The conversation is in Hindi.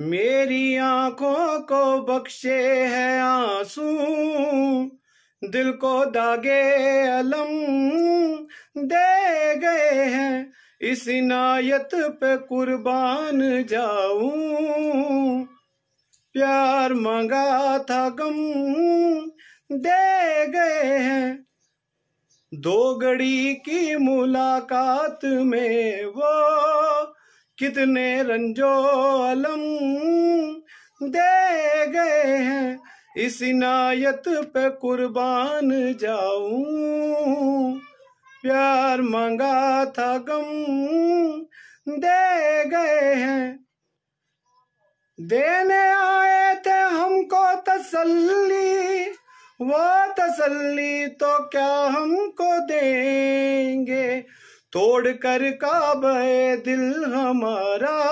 मेरी आंखों को बख्शे है आंसू दिल को दागे अलम दे गए हैं इस इनायत पे कुर्बान जाऊं प्यार मंगा था गम दे गए हैं दो घड़ी की मुलाकात में वो कितने रंजो अलम दे गए हैं इस इनायत पे कुर्बान जाऊं प्यार मंगा था गम दे गए हैं देने आए थे हमको तसल्ली वो तसल्ली तो क्या हमको देंगे तोड़ कर काबे दिल हमारा